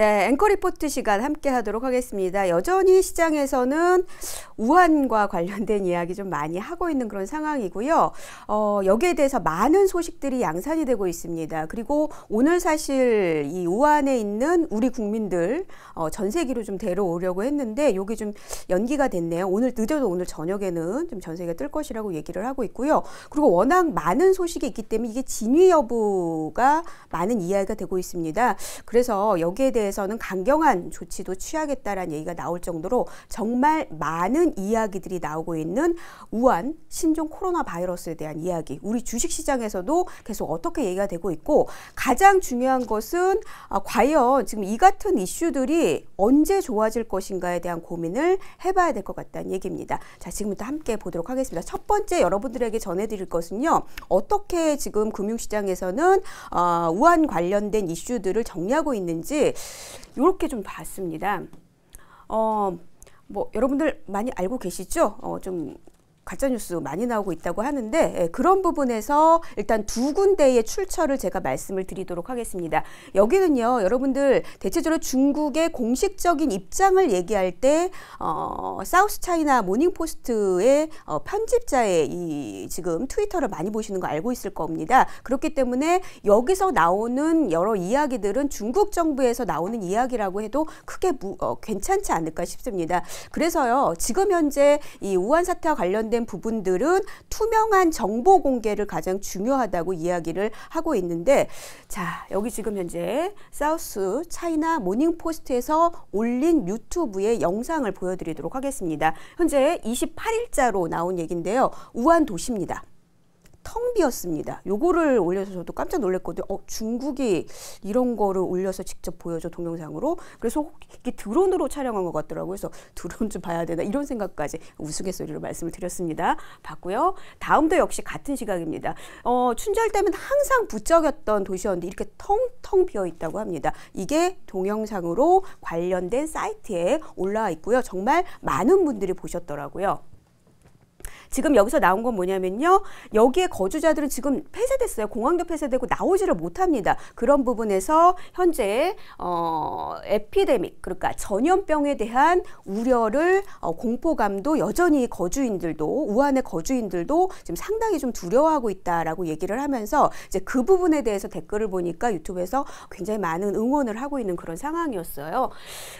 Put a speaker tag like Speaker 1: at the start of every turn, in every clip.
Speaker 1: 네, 앵커 리포트 시간 함께 하도록 하겠습니다. 여전히 시장에서는 우한과 관련된 이야기 좀 많이 하고 있는 그런 상황이고요. 어, 여기에 대해서 많은 소식들이 양산이 되고 있습니다. 그리고 오늘 사실 이 우한에 있는 우리 국민들 어, 전 세계로 좀 데려오려고 했는데 여기 좀 연기가 됐네요. 오늘 늦어도 오늘 저녁에는 좀전 세계 뜰 것이라고 얘기를 하고 있고요. 그리고 워낙 많은 소식이 있기 때문에 이게 진위 여부가 많은 이야기가 되고 있습니다. 그래서 여기에 대해 대해서는 강경한 조치도 취하겠다라는 얘기가 나올 정도로 정말 많은 이야기들이 나오고 있는 우한 신종 코로나 바이러스에 대한 이야기 우리 주식 시장에서도 계속 어떻게 얘기가 되고 있고 가장 중요한 것은 아, 과연 지금 이 같은 이슈들이 언제 좋아질 것인가에 대한 고민을 해봐야 될 것 같다는 얘기입니다. 자 지금부터 함께 보도록 하겠습니다. 첫 번째 여러분들에게 전해드릴 것은요 어떻게 지금 금융시장에서는 어, 우한 관련된 이슈들을 정리하고 있는지 이렇게 좀 봤습니다. 어, 뭐 여러분들 많이 알고 계시죠? 어, 좀 가짜 뉴스 많이 나오고 있다고 하는데 예, 그런 부분에서 일단 두 군데의 출처를 제가 말씀을 드리도록 하겠습니다. 여기는요, 여러분들 대체적으로 중국의 공식적인 입장을 얘기할 때 어, 사우스 차이나 모닝 포스트의 어, 편집자의 이 지금 트위터를 많이 보시는 거 알고 있을 겁니다. 그렇기 때문에 여기서 나오는 여러 이야기들은 중국 정부에서 나오는 이야기라고 해도 크게 무, 어, 괜찮지 않을까 싶습니다. 그래서요, 지금 현재 이 우한 사태와 관련된 관련된 부분들은 투명한 정보 공개를 가장 중요하다고 이야기를 하고 있는데 자 여기 지금 현재 사우스 차이나 모닝포스트에서 올린 유튜브의 영상을 보여드리도록 하겠습니다. 현재 28일자로 나온 얘기인데요. 우한 도시입니다. 텅 비었습니다. 요거를 올려서 저도 깜짝 놀랐거든요. 어, 중국이 이런 거를 올려서 직접 보여줘 동영상으로. 그래서 이게 드론으로 촬영한 것 같더라고요. 그래서 드론 좀 봐야 되나 이런 생각까지 우스갯소리로 말씀을 드렸습니다. 봤고요. 다음도 역시 같은 시각입니다. 어, 춘절댐은 항상 부쩍였던 도시였는데 이렇게 텅텅 비어 있다고 합니다. 이게 동영상으로 관련된 사이트에 올라와 있고요. 정말 많은 분들이 보셨더라고요. 지금 여기서 나온 건 뭐냐면요. 여기에 거주자들은 지금 폐쇄됐어요. 공항도 폐쇄되고 나오지를 못합니다. 그런 부분에서 현재 어, 에피데믹 그러니까 전염병에 대한 우려를 어, 공포감도 여전히 거주인들도 우한의 거주인들도 지금 상당히 좀 두려워하고 있다라고 얘기를 하면서 이제 그 부분에 대해서 댓글을 보니까 유튜브에서 굉장히 많은 응원을 하고 있는 그런 상황이었어요.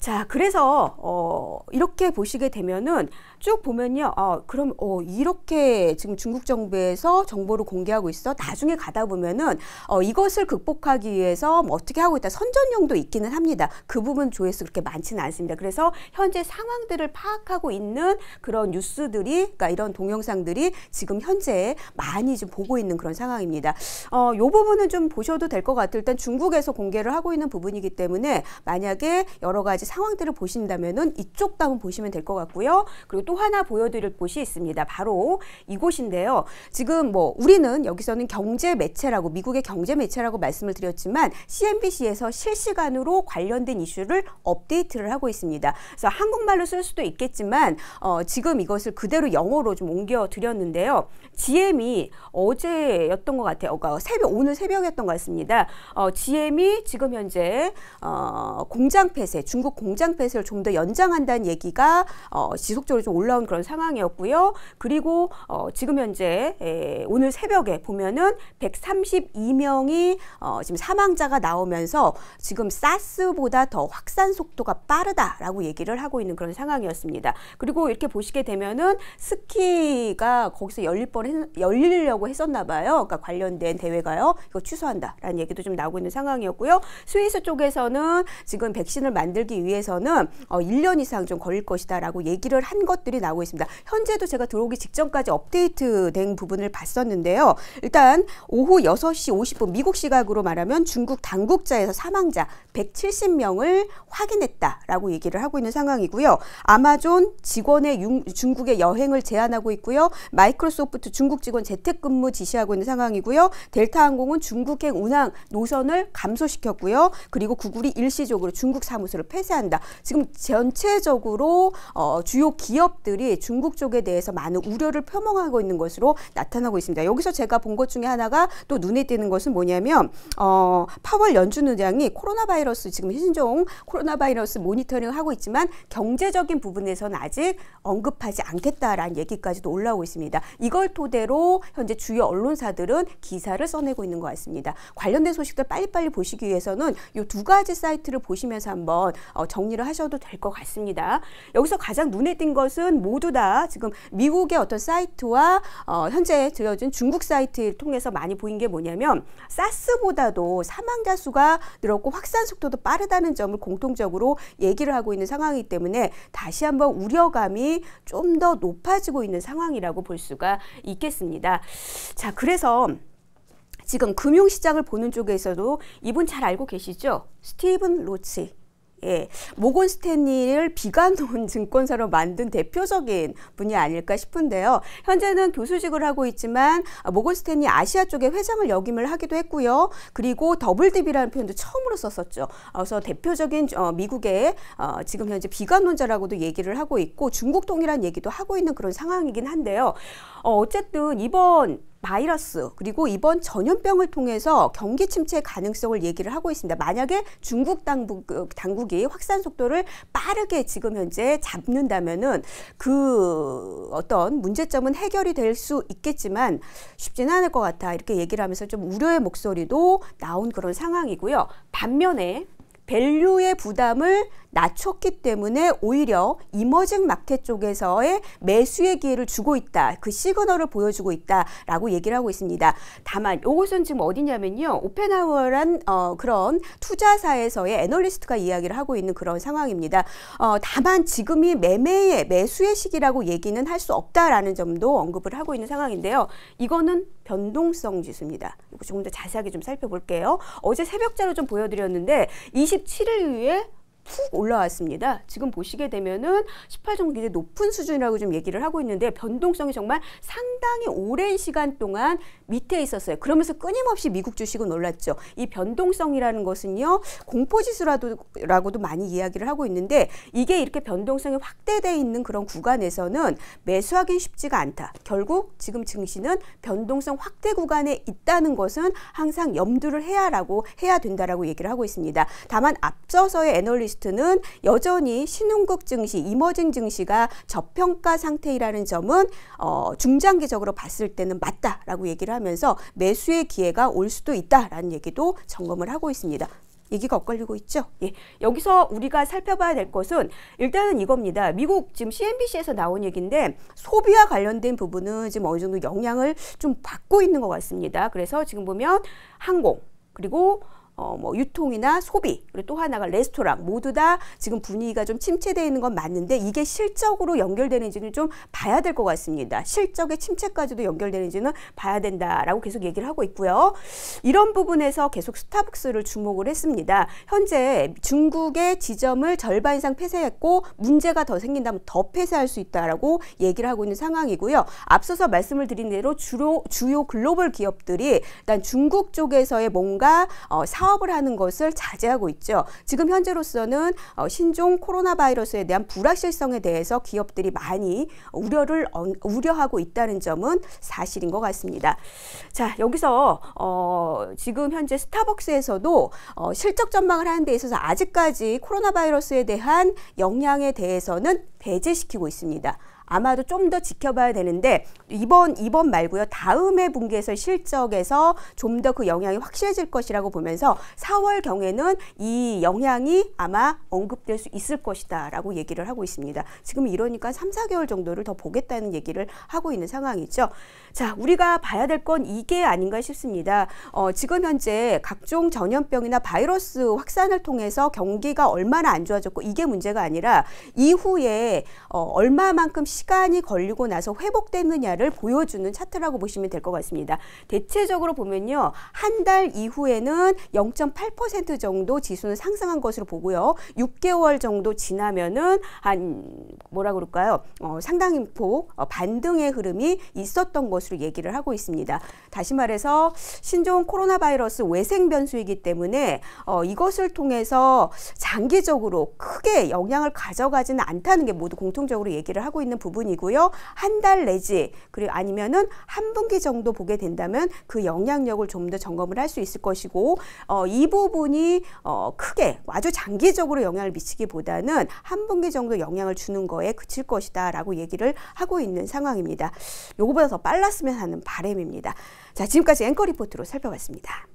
Speaker 1: 자, 그래서 어, 이렇게 보시게 되면은 쭉 보면요. 어, 그럼 어, 이렇게 지금 중국 정부에서 정보를 공개하고 있어 나중에 가다 보면은 어, 이것을 극복하기 위해서 뭐 어떻게 하고 있다 선전용도 있기는 합니다. 그 부분 조회수 그렇게 많지는 않습니다. 그래서 현재 상황들을 파악하고 있는 그런 뉴스들이 그러니까 이런 동영상들이 지금 현재 많이 좀 보고 있는 그런 상황입니다. 어, 요 부분은 좀 보셔도 될 것 같아요. 일단 중국에서 공개를 하고 있는 부분이기 때문에 만약에 여러 가지 상황들을 보신다면은 이쪽도 한번 보시면 될 것 같고요. 그리고 또 하나 보여드릴 곳이 있습니다. 있습니다. 바로 이곳인데요. 지금 뭐 우리는 여기서는 경제 매체라고 미국의 경제 매체라고 말씀을 드렸지만 CNBC에서 실시간으로 관련된 이슈를 업데이트를 하고 있습니다. 그래서 한국말로 쓸 수도 있겠지만 어, 지금 이것을 그대로 영어로 좀 옮겨 드렸는데요. GM이 어제였던 것 같아요. 그러니까 새벽 오늘 새벽이었던 것 같습니다. 어, GM이 지금 현재 어, 공장 폐쇄, 중국 공장 폐쇄를 좀 더 연장한다는 얘기가 어, 지속적으로 좀 올라온 그런 상황이었고요. 그리고 어, 지금 현재 에, 오늘 새벽에 보면은 132명이 어, 지금 사망자가 나오면서 지금 사스보다 더 확산 속도가 빠르다라고 얘기를 하고 있는 그런 상황이었습니다. 그리고 이렇게 보시게 되면은 스키가 거기서 열릴 뻔 열리려고 했었나 봐요. 그러니까 관련된 대회가요. 이거 취소한다라는 얘기도 좀 나오고 있는 상황이었고요. 스위스 쪽에서는 지금 백신을 만들기 위해서는 어, 1년 이상 좀 걸릴 것이다라고 얘기를 한 것들이 나오고 있습니다. 현재도 제가 들어오기 직전까지 업데이트된 부분을 봤었는데요. 일단 오후 6시 50분 미국 시각으로 말하면 중국 당국자에서 사망자 170명을 확인했다라고 얘기를 하고 있는 상황이고요. 아마존 직원의 융, 중국의 여행을 제한하고 있고요. 마이크로소프트 중국 직원 재택근무 지시하고 있는 상황이고요. 델타 항공은 중국행 운항 노선을 감소시켰고요. 그리고 구글이 일시적으로 중국 사무소를 폐쇄한다. 지금 전체적으로 어, 주요 기업들이 중국 쪽에 대해서 많은 우려를 표명하고 있는 것으로 나타나고 있습니다. 여기서 제가 본 것 중에 하나가 또 눈에 띄는 것은 뭐냐면 어, 파월 연준 의장이 코로나 바이러스 지금 신종 코로나 바이러스 모니터링을 하고 있지만 경제적인 부분에서는 아직 언급하지 않겠다라는 얘기까지도 올라오고 있습니다. 이걸 토대로 현재 주요 언론사들은 기사를 써내고 있는 것 같습니다. 관련된 소식들 빨리빨리 보시기 위해서는 이 두 가지 사이트를 보시면서 한번 어, 정리를 하셔도 될 것 같습니다. 여기서 가장 눈에 띈 것은 모두 다 지금 미국 미국의 어떤 사이트와 어, 현재 들어진 중국 사이트를 통해서 많이 보인 게 뭐냐면 사스보다도 사망자 수가 늘었고 확산 속도도 빠르다는 점을 공통적으로 얘기를 하고 있는 상황이기 때문에 다시 한번 우려감이 좀 더 높아지고 있는 상황이라고 볼 수가 있겠습니다. 자, 그래서 지금 금융시장을 보는 쪽에서도 이분 잘 알고 계시죠? 스티븐 로치. 예, 모건 스탠리를 비관론 증권사로 만든 대표적인 분이 아닐까 싶은데요. 현재는 교수직을 하고 있지만 모건 스탠리 아시아 쪽에 회장을 역임을 하기도 했고요. 그리고 더블 딥이라는 표현도 처음으로 썼었죠. 그래서 대표적인 어, 미국의 어, 지금 현재 비관론자라고도 얘기를 하고 있고 중국 통일한 얘기도 하고 있는 그런 상황이긴 한데요. 어, 어쨌든 이번 바이러스 그리고 이번 전염병을 통해서 경기 침체 가능성을 얘기를 하고 있습니다. 만약에 중국 당국, 그 당국이 확산 속도를 빠르게 지금 현재 잡는다면은 그 어떤 문제점은 해결이 될 수 있겠지만 쉽지는 않을 것 같아 이렇게 얘기를 하면서 좀 우려의 목소리도 나온 그런 상황이고요. 반면에 밸류의 부담을 낮췄기 때문에 오히려 이머징 마켓 쪽에서의 매수의 기회를 주고 있다. 그 시그널을 보여주고 있다라고 얘기를 하고 있습니다. 다만 이것은 지금 어디냐면요. 오펜하워란 어, 그런 투자사에서의 애널리스트가 이야기를 하고 있는 그런 상황입니다. 어, 다만 지금이 매매의 매수의 시기라고 얘기는 할 수 없다라는 점도 언급을 하고 있는 상황인데요. 이거는 변동성 지수입니다. 이거 조금 더 자세하게 좀 살펴볼게요. 어제 새벽자로 좀 보여드렸는데 27일 위에 훅 올라왔습니다. 지금 보시게 되면은 18종목 이 높은 수준이라고 좀 얘기를 하고 있는데 변동성이 정말 상당히 오랜 시간 동안 밑에 있었어요. 그러면서 끊임없이 미국 주식은 올랐죠. 이 변동성이라는 것은요 공포지수라고도 많이 이야기를 하고 있는데 이게 이렇게 변동성이 확대돼 있는 그런 구간에서는 매수하기 쉽지가 않다. 결국 지금 증시는 변동성 확대 구간에 있다는 것은 항상 염두를 해야라고 해야 된다라고 얘기를 하고 있습니다. 다만 앞서서의 애널리스트 리스트는 여전히 신흥국 증시, 이머징 증시가 저평가 상태이라는 점은 어, 중장기적으로 봤을 때는 맞다라고 얘기를 하면서 매수의 기회가 올 수도 있다라는 얘기도 점검을 하고 있습니다. 얘기가 엇갈리고 있죠. 예. 여기서 우리가 살펴봐야 될 것은 일단은 이겁니다. 미국 지금 CNBC에서 나온 얘기인데 소비와 관련된 부분은 지금 어느 정도 영향을 좀 받고 있는 것 같습니다. 그래서 지금 보면 항공 그리고 어, 뭐 유통이나 소비 그리고 또 하나가 레스토랑 모두 다 지금 분위기가 좀 침체되어 있는 건 맞는데 이게 실적으로 연결되는지는 좀 봐야 될 것 같습니다. 실적의 침체까지도 연결되는지는 봐야 된다라고 계속 얘기를 하고 있고요. 이런 부분에서 계속 스타벅스를 주목을 했습니다. 현재 중국의 지점을 절반 이상 폐쇄했고 문제가 더 생긴다면 더 폐쇄할 수 있다라고 얘기를 하고 있는 상황이고요. 앞서서 말씀을 드린 대로 주로 주요 글로벌 기업들이 일단 중국 쪽에서의 뭔가 어, 사 사업을 하는 것을 자제하고 있죠. 지금 현재로서는 어, 신종 코로나 바이러스에 대한 불확실성에 대해서 기업들이 많이 우려를 우려하고 있다는 점은 사실인 것 같습니다. 자 여기서 어, 지금 현재 스타벅스에서도 어, 실적 전망을 하는 데 있어서 아직까지 코로나 바이러스에 대한 영향에 대해서는 배제시키고 있습니다. 아마도 좀 더 지켜봐야 되는데 이번 이번 말고요. 다음에 분기에서 실적에서 좀 더 그 영향이 확실해질 것이라고 보면서 4월 경에는 이 영향이 아마 언급될 수 있을 것이다라고 얘기를 하고 있습니다. 지금 이러니까 3, 4개월 정도를 더 보겠다는 얘기를 하고 있는 상황이죠. 자, 우리가 봐야 될 건 이게 아닌가 싶습니다. 어, 지금 현재 각종 전염병이나 바이러스 확산을 통해서 경기가 얼마나 안 좋아졌고 이게 문제가 아니라 이후에 어, 얼마만큼 시간이 걸리고 나서 회복되느냐를 보여주는 차트라고 보시면 될 것 같습니다. 대체적으로 보면요. 한 달 이후에는 0.8% 정도 지수는 상승한 것으로 보고요. 6개월 정도 지나면은 한 뭐라 그럴까요? 어, 상당히 폭 어, 반등의 흐름이 있었던 것으로 얘기를 하고 있습니다. 다시 말해서 신종 코로나 바이러스 외생 변수이기 때문에 어, 이것을 통해서 장기적으로 크게 영향을 가져가지는 않다는 게 모두 공통적으로 얘기를 하고 있는 부분이고요. 한 달 내지 그리고 아니면은 한 분기 정도 보게 된다면 그 영향력을 좀 더 점검을 할 수 있을 것이고 어, 이 부분이 어, 크게 아주 장기적으로 영향을 미치기보다는 한 분기 정도 영향을 주는 거에 그칠 것이다라고 얘기를 하고 있는 상황입니다. 요거보다 더 빨랐으면 하는 바램입니다. 자 지금까지 앵커 리포트로 살펴봤습니다.